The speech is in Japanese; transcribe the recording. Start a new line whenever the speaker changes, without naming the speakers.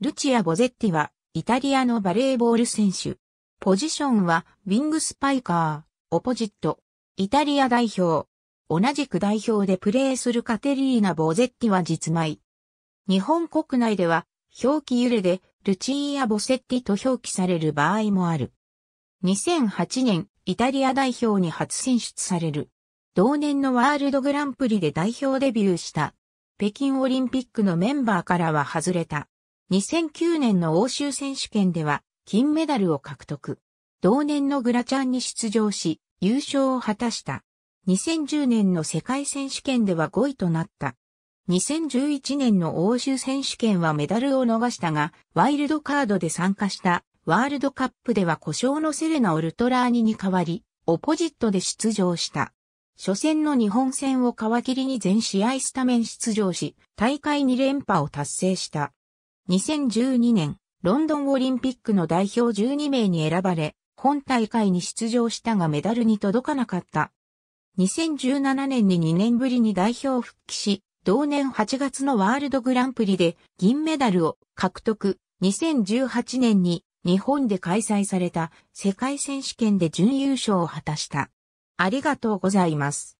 ルチア・ボ
ゼッティは、イタリアのバレーボール選手。ポジションは、ウィングスパイカー、オポジット、イタリア代表。同じく代表でプレーするカテリーナ・ボゼッティは実枚。日本国内では、表記揺れで、ルチーア・ボセッティと表記される場合もある。2008年、イタリア代表に初選出される。同年のワールドグランプリで代表デビューした。北京オリンピックのメンバーからは外れた。2009年の欧州選手権では金メダルを獲得。同年のグラチャンに出場し、優勝を果たした。2010年の世界選手権では5位となった。2011年の欧州選手権はメダルを逃したが、ワイルドカードで参加したワールドカップでは故障のセレナ・オルトラーニに代わり、オポジットで出場した。初戦の日本戦を皮切りに全試合スタメン出場し、大会2連覇を達成した。2012年、ロンドンオリンピックの代表12名に選ばれ、本大会に出場したがメダルに届かなかった。2017年に2年ぶりに代表復帰し、同年8月のワールドグランプリで銀メダルを獲得。2018年に日本で開催された世界選手権で準優勝を果たした。ありがとうございます。